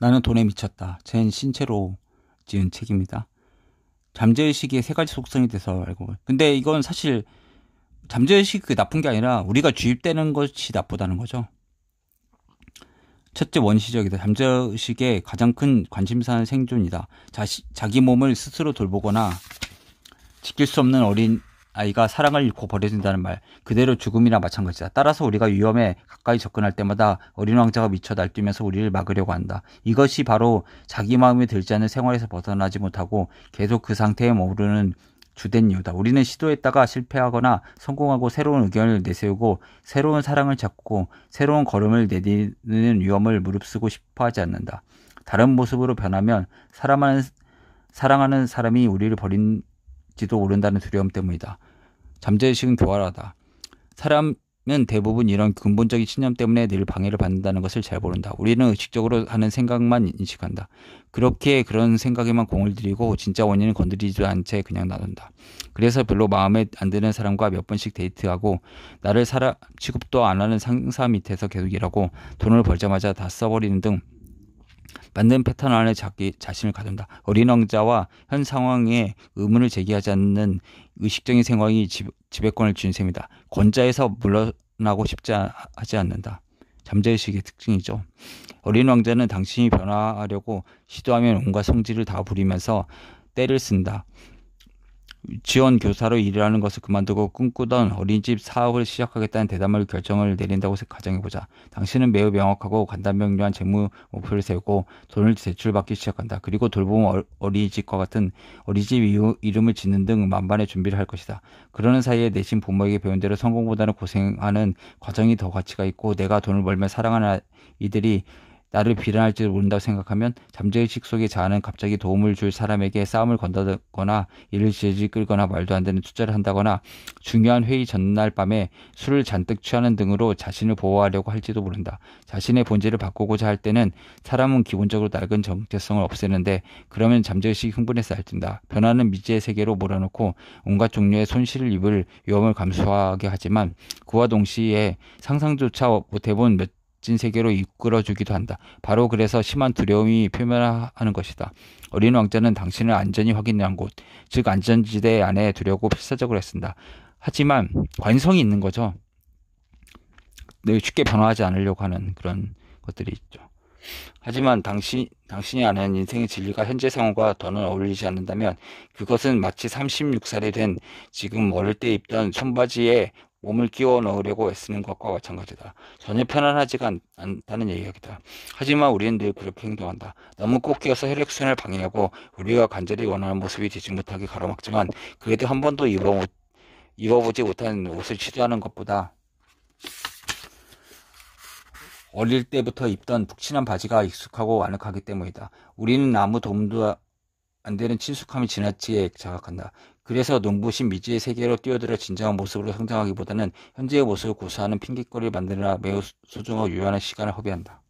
나는 돈에 미쳤다. 쟨 신체로 지은 책입니다. 잠재의식의 세 가지 속성이 돼서 알고. 근데 이건 사실 잠재의식이 나쁜 게 아니라 우리가 주입되는 것이 나쁘다는 거죠. 첫째 원시적이다. 잠재의식의 가장 큰 관심사는 생존이다. 자시, 자기 몸을 스스로 돌보거나 지킬 수 없는 어린 아이가 사랑을 잃고 버려진다는 말 그대로 죽음이나 마찬가지다. 따라서 우리가 위험에 가까이 접근할 때마다 어린 왕자가 미쳐 날뛰면서 우리를 막으려고 한다. 이것이 바로 자기 마음에 들지 않는 생활에서 벗어나지 못하고 계속 그 상태에 머무르는 주된 이유다. 우리는 시도했다가 실패하거나 성공하고 새로운 의견을 내세우고 새로운 사랑을 찾고 새로운 걸음을 내딛는 위험을 무릅쓰고 싶어 하지 않는다. 다른 모습으로 변하면 사랑하는, 사랑하는 사람이 우리를 버린 될지도 모른다는 두려움 때문이다. 잠재의식은 교활하다. 사람은 대부분 이런 근본적인 신념 때문에 늘 방해를 받는다는 것을 잘 모른다. 우리는 의식적으로 하는 생각만 인식한다. 그렇게 그런 생각에만 공을 들이고 진짜 원인을 건드리지도 않채 그냥 놔둔다. 그래서 별로 마음에 안 드는 사람과 몇 번씩 데이트하고 나를 사람 취급도 안 하는 상사 밑에서 계속 일하고 돈을 벌자마자 다 써버리는 등 만든 패턴 안에 자기 자신을 가둔다. 어린 왕자와 현 상황에 의문을 제기하지 않는 의식적인 생활이 지, 배권을쥔 셈이다. 권자에서 물러나고 싶지 하지 않는다. 잠재의식의 특징이죠. 어린 왕자는 당신이 변화하려고 시도하면 온갖 성질을 다 부리면서 때를 쓴다. 지원 교사로 일하는 것을 그만두고 꿈꾸던 어린이집 사업을 시작하겠다는 대담을 결정을 내린다고 가정해보자. 당신은 매우 명확하고 간단명료한 재무 목표를 세우고 돈을 대출받기 시작한다. 그리고 돌봄 어, 어린이집과 같은 어린이집 이름을 짓는 등 만반의 준비를 할 것이다. 그러는 사이에 내신 부모에게 배운 대로 성공보다는 고생하는 과정이 더 가치가 있고 내가 돈을 벌며 사랑하는 아, 이들이 나를 비난할지 모른다고 생각하면 잠재의식 속의 자아는 갑자기 도움을 줄 사람에게 싸움을 건다거나 이를 지질 끌거나 말도 안 되는 투자를 한다거나 중요한 회의 전날 밤에 술을 잔뜩 취하는 등으로 자신을 보호하려고 할지도 모른다. 자신의 본질을 바꾸고자 할 때는 사람은 기본적으로 낡은 정체성을 없애는데 그러면 잠재의식이 흥분에 쌓여든다. 변화는 미지의 세계로 몰아넣고 온갖 종류의 손실을 입을 위험을 감수하게 하지만 그와 동시에 상상조차 못해본 몇 멋진 세계로 이끌어주기도 한다. 바로 그래서 심한 두려움이 표면화하는 것이다. 어린 왕자는 당신을 안전히 확인한 곳, 즉 안전지대 안에 두려고 필사적으로 했습니다 하지만 관성이 있는 거죠. 늘 네, 쉽게 변화하지 않으려고 하는 그런 것들이 있죠. 하지만 당신, 당신이 아는 인생의 진리가 현재 상황과 더는 어울리지 않는다면 그것은 마치 36살이 된 지금 어릴 때 입던 손바지에 몸을 끼워 넣으려고 애쓰는 것과 마찬가지다. 전혀 편안하지가 않, 다는 얘기이다. 하지만 우리는 늘 그렇게 행동한다. 너무 꼭 끼어서 혈액순환을 방해하고 우리가 간절히 원하는 모습이 되지 못하게 가로막지만 그래도 한 번도 입어, 입어보지 못한 옷을 취도하는 것보다 어릴 때부터 입던 푹신한 바지가 익숙하고 아늑하기 때문이다. 우리는 아무 도움도 안 되는 친숙함이 지나치게 자각한다. 그래서 농부신 미지의 세계로 뛰어들어 진정한 모습으로 성장하기보다는 현재의 모습을 고수하는 핑곗거리를 만드느라 매우 소중하고 유한한 시간을 허비한다.